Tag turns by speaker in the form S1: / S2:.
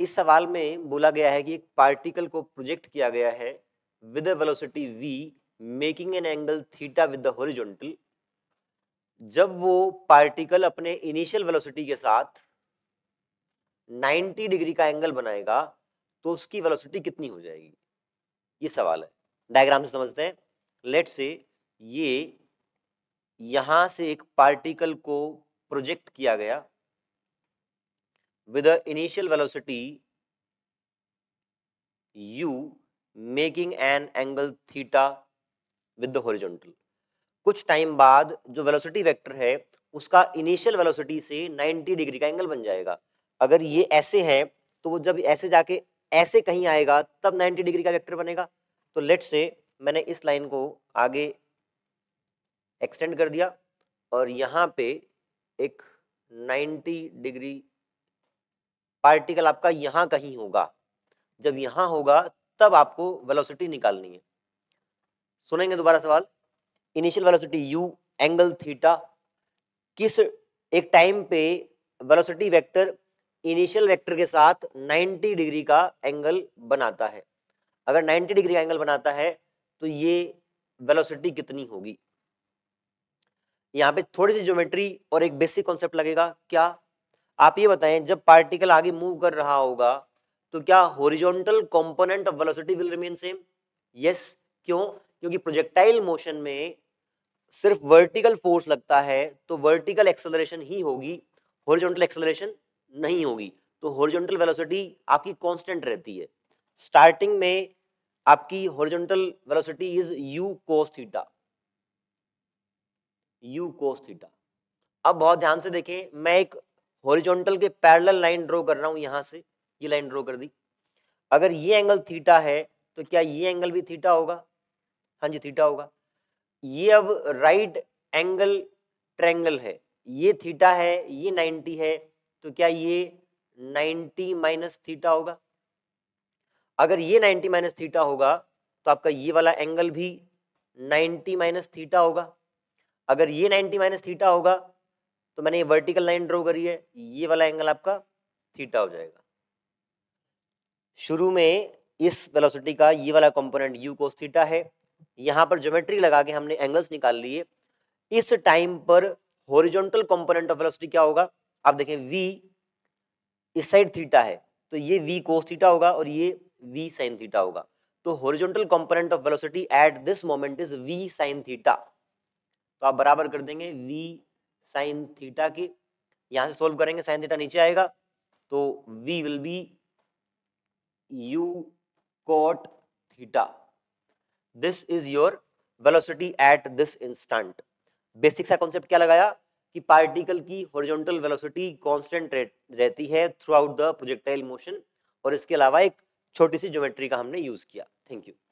S1: इस सवाल में बोला गया है कि एक पार्टिकल को प्रोजेक्ट किया गया है with velocity v making an angle theta with the horizontal जब वो पार्टिकल अपने इनिशियल वेलोसिटी के साथ 90 डिग्री का एंगल बनाएगा तो उसकी वेलोसिटी कितनी हो जाएगी ये सवाल है डायग्राम से समझते हैं लेट से ये यहाँ से एक पार्टिकल को प्रोजेक्ट किया गया with the initial velocity u making an angle theta with the horizontal कुछ टाइम बाद जो वेलोसिटी वेक्टर है उसका इनिशियल वेलोसिटी से 90 डिग्री का एंगल बन जाएगा अगर ये ऐसे है तो वो जब ऐसे जाके ऐसे कहीं आएगा तब 90 डिग्री का वेक्टर बनेगा तो लेट से मैंने इस लाइन को आगे एक्सटेंड कर दिया और यहाँ पे एक 90 डिग्री पार्टिकल आपका यहाँ कहीं होगा जब यहाँ होगा तब आपको वेलोसिटी निकालनी है सुनेंगे दोबारा सवाल initial velocity u angle theta किस एक टाइम पे वेलोसिटी वेक्टर इनिशियल वेक्टर के साथ 90 डिग्री का एंगल बनाता है अगर 90 डिग्री का एंगल बनाता है तो ये वेलोसिटी कितनी होगी यहाँ पे थोड़ी सी ज्योमेट्री और एक बेसिक कॉन्सेप्ट लगेगा क्या आप ये बताएं जब पार्टिकल आगे मूव कर रहा होगा तो क्या horizontal component of velocity will remain same yes क्यों क्योंकि प्रोजेक्टाइल मोशन में सिर्फ वर्टिकल फोर्स लगता है तो वर्टिकल एक्सेलरेशन ही होगी होरिजोनटल एक्सेलरेशन नहीं होगी तो होरिजोनटल वेलोसिटी आपकी कांस्टेंट रहती है स्टार्टिंग में आपकी horizontal velocity is u cos theta u cos theta अब बहुत ध्यान से देखें मैं एक हॉरिजॉन्टल के पैरेलल लाइन ड्रॉ कर रहा हूँ यहाँ से ये लाइन ड्रॉ कर दी अगर ये एंगल थीटा है तो क्या ये एंगल भी थीटा होगा हाँ जी थीटा होगा ये अब राइट एंगल ट्रैंगल है ये थीटा है ये 90 है तो क्या ये 90 माइनस थीटा होगा अगर ये 90 माइनस थीटा होगा तो आपका ये वाला एंगल भी 90 माइनस थीटा होगा अगर ये 90 माइनस थीटा होगा तो मैंने ये वर्टिकल लाइन ड्रॉ करी है ये वाला एंगल आपका थीटा हो जाएगा शुरू में इस वेलोसिटी का ये वाला कंपोनेंट यू कोस थीटा है यहाँ पर ज्योमेट्री लगा के हमने एंगल्स निकाल लिए इस टाइम पर हॉरिजॉन्टल कंपोनेंट ऑफ वेलोसिटी क्या होगा आप देखें वी इस साइड थीटा है तो ये वी कोस थीटा होगा और ये वी साइन थीटा होगा तो horizontal component of velocity at this moment is v sine theta तो आप बराबर कर देंगे वी साइन थीटा की यहां से सोल्व करेंगे साइन थीटा नीचे आएगा तो v will be u cot theta this is your velocity at this instant basic सा कॉन्सेप्ट क्या लगाया कि पार्टिकल की हॉरिजॉन्टल वेलोसिटी कांस्टेंट रहती है throughout the projectile motion और इसके अलावा एक छोटी सी ज्योमेट्री का हमने यूज किया थैंक यू